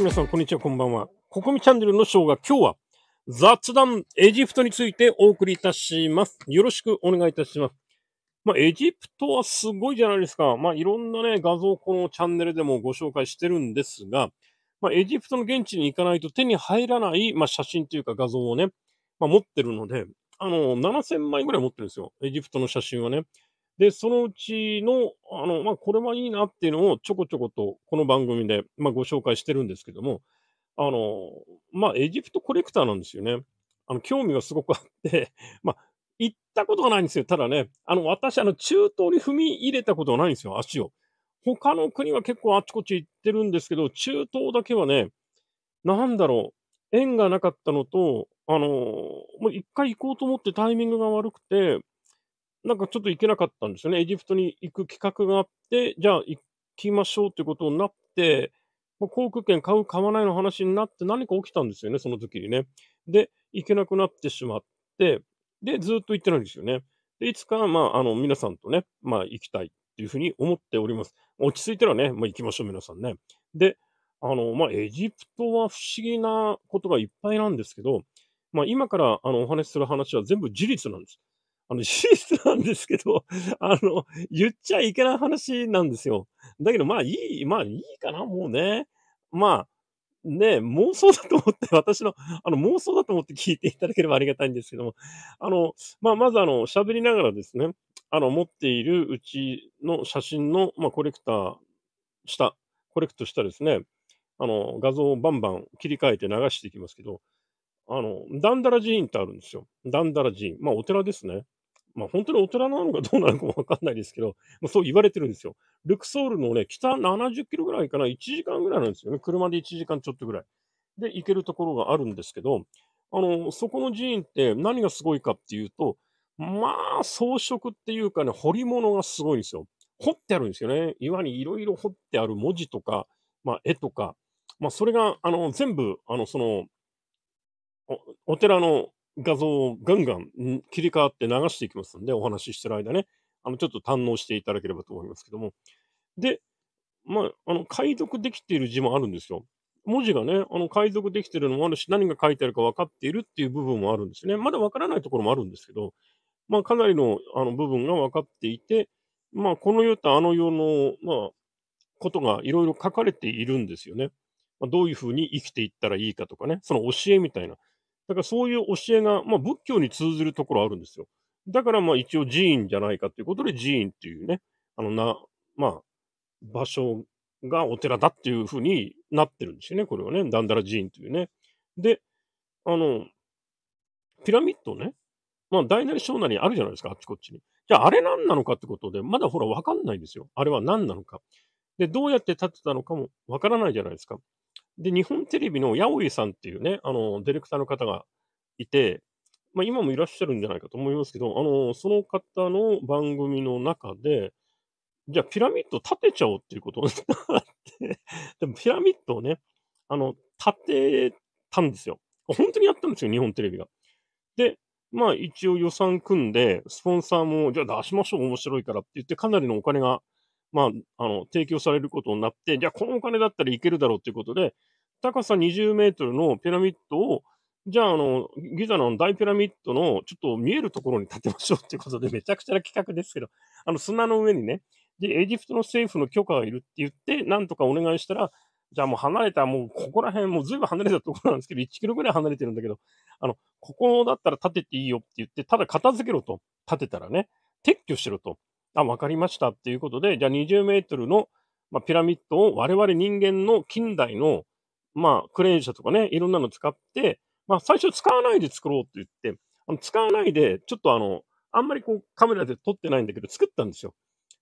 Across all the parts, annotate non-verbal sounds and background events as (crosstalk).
皆さん、こんにちは、こんばんは。ここみチャンネルのショーが今日は雑談エジプトについてお送りいたします。よろしくお願いいたします。まあ、エジプトはすごいじゃないですか。まあ、いろんなね、画像このチャンネルでもご紹介してるんですが、まあ、エジプトの現地に行かないと手に入らない、まあ、写真というか画像をね、まあ、持ってるので、あの、7000枚ぐらい持ってるんですよ。エジプトの写真はね。で、そのうちの、あの、まあ、これはいいなっていうのをちょこちょこと、この番組で、まあ、ご紹介してるんですけども、あの、まあ、エジプトコレクターなんですよね。あの、興味がすごくあって、(laughs) まあ、行ったことがないんですよ。ただね、あの、私、あの、中東に踏み入れたことがないんですよ、足を。他の国は結構あちこち行ってるんですけど、中東だけはね、なんだろう、縁がなかったのと、あの、もう一回行こうと思ってタイミングが悪くて、なんかちょっと行けなかったんですよね。エジプトに行く企画があって、じゃあ行きましょうということになって、航空券買う、買わないの話になって何か起きたんですよね、その時にね。で、行けなくなってしまって、で、ずっと行ってないんですよね。で、いつか、まあ、あの、皆さんとね、まあ、行きたいっていうふうに思っております。落ち着いたらね、まあ、行きましょう、皆さんね。で、あの、まあ、エジプトは不思議なことがいっぱいなんですけど、まあ、今からあのお話しする話は全部自立なんです。あの、事実なんですけど、(laughs) あの、言っちゃいけない話なんですよ。だけど、まあいい、まあいいかな、もうね。まあ、ね、妄想だと思って、(laughs) 私の、あの、妄想だと思って聞いていただければありがたいんですけども、あの、まあ、まずあの、喋りながらですね、あの、持っているうちの写真の、まあ、コレクターした、コレクトしたですね、あの、画像をバンバン切り替えて流していきますけど、あの、ダンダラ寺院ってあるんですよ。ダンダラ寺院。まあ、お寺ですね。まあ、本当に大人なのかどうなのかもわかんないですけど、まあ、そう言われてるんですよ。ルクソールのね、北70キロぐらいかな、1時間ぐらいなんですよね。車で1時間ちょっとぐらい。で、行けるところがあるんですけど、あの、そこの寺院って何がすごいかっていうと、まあ、装飾っていうかね、彫り物がすごいんですよ。彫ってあるんですよね。岩にいろいろ彫ってある文字とか、まあ、絵とか、まあ、それが、あの、全部、あの、その、お寺の画像をガンガン切り替わって流していきますんで、お話ししてる間ね、あの、ちょっと堪能していただければと思いますけども。で、まあ、あの、解読できている字もあるんですよ。文字がね、あの、解読できているのもあるし、何が書いてあるか分かっているっていう部分もあるんですね。まだ分からないところもあるんですけど、まあ、かなりのあの部分が分かっていて、まあ、この世とあの世の、まあ、ことがいろいろ書かれているんですよね。まあ、どういうふうに生きていったらいいかとかね、その教えみたいな。だからそういう教えが、まあ、仏教に通ずるところあるんですよ。だからまあ一応寺院じゃないかということで寺院っていうね、あのな、まあ、場所がお寺だっていうふうになってるんですよね、これはね。ダンダラ寺院というね。で、あの、ピラミッドね、まあ大なり小なりあるじゃないですか、あっちこっちに。じゃああれ何なのかってことで、まだほらわかんないんですよ。あれは何なのか。で、どうやって建てたのかもわからないじゃないですか。で、日本テレビの八尾井さんっていうね、あの、ディレクターの方がいて、まあ、今もいらっしゃるんじゃないかと思いますけど、あの、その方の番組の中で、じゃあピラミッド立てちゃおうっていうことになって、でもピラミッドをね、あの、立てたんですよ。本当にやったんですよ、日本テレビが。で、まあ一応予算組んで、スポンサーも、じゃあ出しましょう、面白いからって言って、かなりのお金がまあ、あの、提供されることになって、じゃあこのお金だったらいけるだろうということで、高さ20メートルのピラミッドを、じゃあ、あの、ギザの大ピラミッドのちょっと見えるところに建てましょうということで、(laughs) めちゃくちゃな企画ですけど、あの、砂の上にね、で、エジプトの政府の許可がいるって言って、なんとかお願いしたら、じゃあもう離れた、もうここら辺、もうずいぶん離れたところなんですけど、1キロぐらい離れてるんだけど、あの、ここだったら建てていいよって言って、ただ片付けろと、建てたらね、撤去しろと。あ、わかりましたっていうことで、じゃあ20メートルの、まあ、ピラミッドを我々人間の近代の、まあ、クレーン車とかね、いろんなの使って、まあ、最初使わないで作ろうって言って、あの使わないで、ちょっとあの、あんまりこうカメラで撮ってないんだけど、作ったんですよ。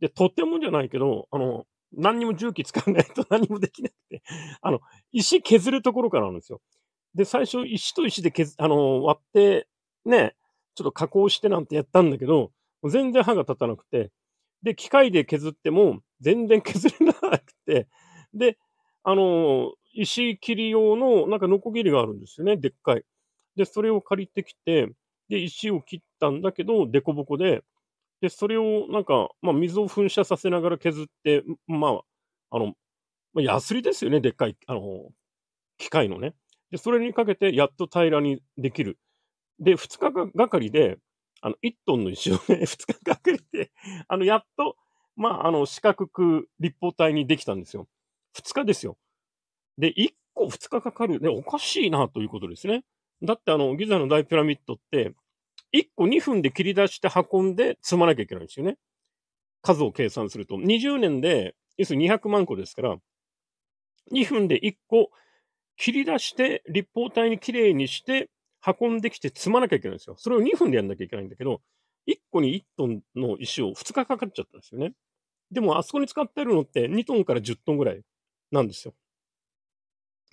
で、とてもじゃないけど、あの、何にも重機使わないと (laughs) 何もできなくて、あの、石削るところからなんですよ。で、最初石と石で削、あの、割って、ね、ちょっと加工してなんてやったんだけど、全然歯が立たなくて、で、機械で削っても全然削れなくて、で、あの、石切り用のなんかノコギリがあるんですよね、でっかい。で、それを借りてきて、で、石を切ったんだけど、でこぼこで、で、それをなんか、まあ、水を噴射させながら削って、まあ、あの、まあ、ヤスリですよね、でっかい、あの、機械のね。で、それにかけてやっと平らにできる。で、二日がかりで、あの、1トンの石をね、2 (laughs) 日かけて、あの、やっと、まあ、あの、四角く立方体にできたんですよ。2日ですよ。で、1個2日かかる、ね、おかしいな、ということですね。だって、あの、ギザの大ピラミッドって、1個2分で切り出して運んで積まなきゃいけないんですよね。数を計算すると。20年で、要するに200万個ですから、2分で1個切り出して、立方体にきれいにして、運んできて積まなきゃいけないんですよ。それを2分でやんなきゃいけないんだけど、1個に1トンの石を2日かかっちゃったんですよね。でも、あそこに使ってるのって2トンから10トンぐらいなんですよ。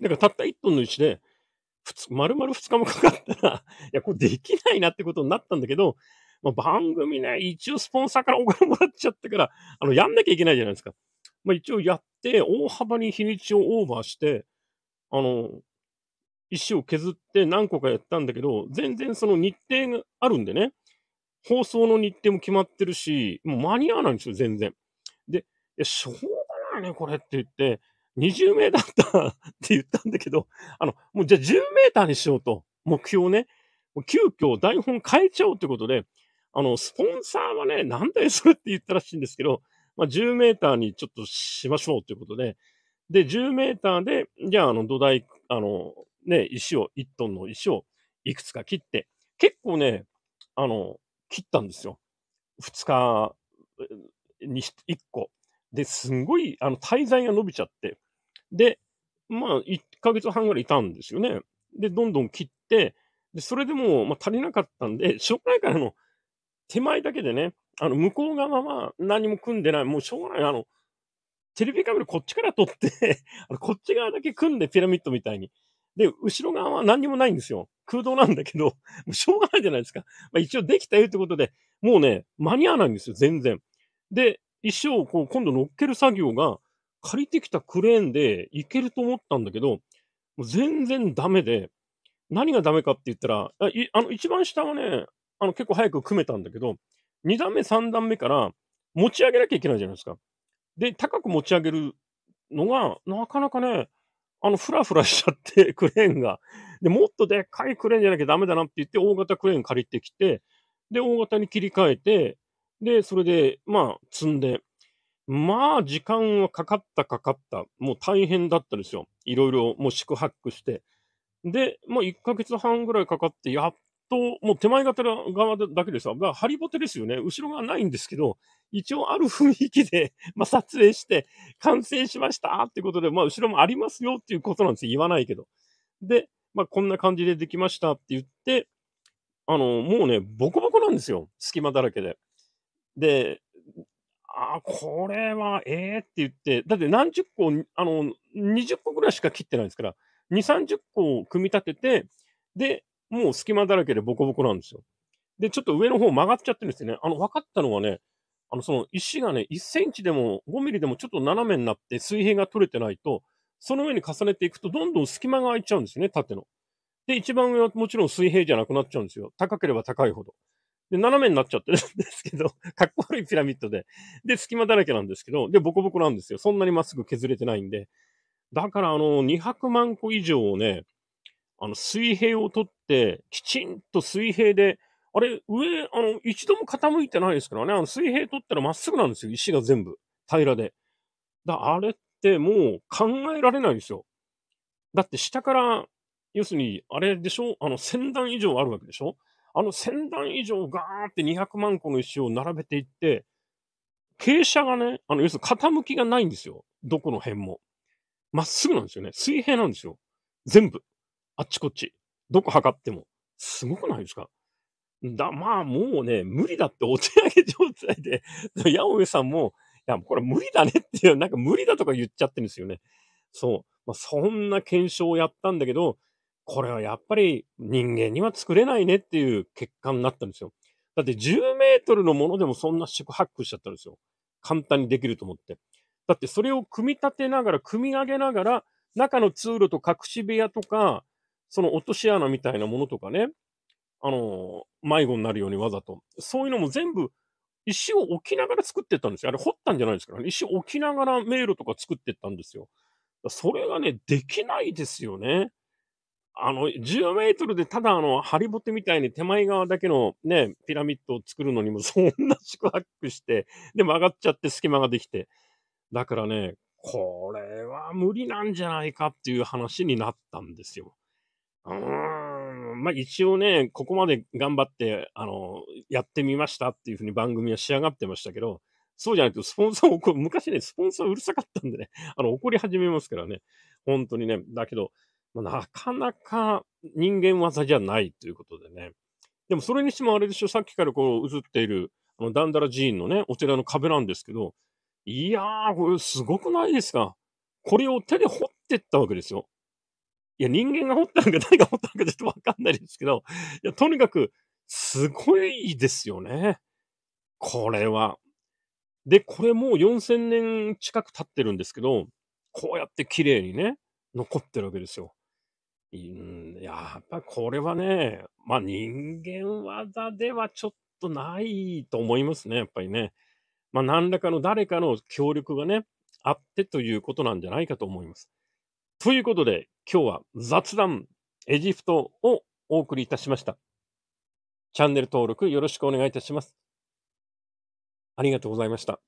だからたった1トンの石で、丸々2日もかかったら、(laughs) いや、これできないなってことになったんだけど、まあ、番組ね、一応スポンサーからお金もらっちゃったから、あの、やんなきゃいけないじゃないですか。まあ、一応やって、大幅に日にちをオーバーして、あの、石を削って何個かやったんだけど、全然その日程があるんでね、放送の日程も決まってるし、もう間に合わないんですよ、全然。で、いや、しょうがないね、これって言って、20名だった (laughs) って言ったんだけど、あの、もうじゃあ10メーターにしようと、目標ね。急遽台本変えちゃおうということで、あの、スポンサーはね、なんだよそれって言ったらしいんですけど、まあ、10メーターにちょっとしましょうということで、で、10メーターで、じゃあ、あの、土台、あの、ね、石を、1トンの石をいくつか切って、結構ね、あの、切ったんですよ。2日に1個。で、すんごい、あの、滞在が伸びちゃって。で、まあ、1ヶ月半ぐらいいたんですよね。で、どんどん切って、で、それでも、まあ、足りなかったんで、(laughs) しょうがないから、あの、手前だけでね、あの、向こう側は何も組んでない、もうしょうがない、あの、テレビカメラこっちから撮って (laughs) こっち側だけ組んでピラミッドみたいにで、後ろ側は何にもないんですよ。空洞なんだけど、(laughs) もうしょうがないじゃないですか。まあ、一応できたよってことで、もうね、間に合わないんですよ、全然。で、一をこう、今度乗っける作業が、借りてきたクレーンでいけると思ったんだけど、もう全然ダメで、何がダメかって言ったら、あの、一番下はね、あの、結構早く組めたんだけど、2段目、3段目から持ち上げなきゃいけないじゃないですか。で、高く持ち上げるのが、なかなかね、あの、ふらふらしちゃって、(laughs) クレーンが。で、もっとでっかいクレーンじゃなきゃダメだなって言って、大型クレーン借りてきて、で、大型に切り替えて、で、それで、まあ、積んで。まあ、時間はかかったかかった。もう大変だったですよ。いろいろ、もう宿泊して。で、もう1ヶ月半ぐらいかかって、やっと、もう手前方側だけでさ、まあ、ハリボテですよね。後ろがないんですけど、一応ある雰囲気で、(laughs) まあ、撮影して、完成しましたってことで、まあ、後ろもありますよっていうことなんですよ。言わないけど。で、まあ、こんな感じでできましたって言って、あの、もうね、ボコボコなんですよ。隙間だらけで。で、あ、これは、ええー、って言って、だって何十個、あの、20個ぐらいしか切ってないですから、2、30個を組み立てて、で、もう隙間だらけでボコボコなんですよ。で、ちょっと上の方曲がっちゃってるんですよね。あの、分かったのはね、あの、その石がね、1センチでも5ミリでもちょっと斜めになって水平が取れてないと、その上に重ねていくとどんどん隙間が空いちゃうんですね、縦の。で、一番上はもちろん水平じゃなくなっちゃうんですよ。高ければ高いほど。で、斜めになっちゃってるんですけど、(laughs) かっこ悪いピラミッドで。で、隙間だらけなんですけど、で、ボコボコなんですよ。そんなにまっすぐ削れてないんで。だから、あの、200万個以上をね、あの、水平を取って、きちんと水平で、あれ、上、あの、一度も傾いてないですからね、あの、水平取ったらまっすぐなんですよ、石が全部、平らで。だ、あれってもう考えられないですよ。だって下から、要するに、あれでしょあの、千段以上あるわけでしょあの千段以上ガーって200万個の石を並べていって、傾斜がね、あの、要するに傾きがないんですよ。どこの辺も。まっすぐなんですよね。水平なんですよ。全部。あっちこっち。どこ測っても。すごくないですかだ、まあもうね、無理だってお手上げ状態で、八 (laughs) 百さんも、いや、これ無理だねっていう、なんか無理だとか言っちゃってるんですよね。そう。まあ、そんな検証をやったんだけど、これはやっぱり人間には作れないねっていう結果になったんですよ。だって10メートルのものでもそんな四苦八苦しちゃったんですよ。簡単にできると思って。だってそれを組み立てながら、組み上げながら、中の通路と隠し部屋とか、その落とし穴みたいなものとかね、あの、迷子になるようにわざと。そういうのも全部、石を置きながら作ってったんですよ。あれ掘ったんじゃないですからね。石を置きながら迷路とか作ってったんですよ。それがね、できないですよね。あの、10メートルでただあの、ハリボテみたいに手前側だけのね、ピラミッドを作るのにも (laughs) そんな四苦八苦して、で、曲がっちゃって隙間ができて。だからね、これは無理なんじゃないかっていう話になったんですよ。まあ一応ね、ここまで頑張って、あの、やってみましたっていうふうに番組は仕上がってましたけど、そうじゃないと、スポンサー昔ね、スポンサーうるさかったんでね、あの、怒り始めますからね。本当にね。だけど、まあ、なかなか人間技じゃないということでね。でも、それにしてもあれでしょ、さっきからこう映っている、あの、ダンダラ寺院のね、お寺の壁なんですけど、いやー、これすごくないですかこれを手で掘ってったわけですよ。いや、人間が掘ったのか (laughs) 誰が掘ったのかちょっとわかんないですけど、いや、とにかく、すごいですよね。これは。で、これもう4000年近く経ってるんですけど、こうやって綺麗にね、残ってるわけですよ。いやっぱこれはね、まあ人間技ではちょっとないと思いますね、やっぱりね。まあ何らかの誰かの協力がね、あってということなんじゃないかと思います。ということで、今日は雑談エジプトをお送りいたしました。チャンネル登録よろしくお願いいたします。ありがとうございました。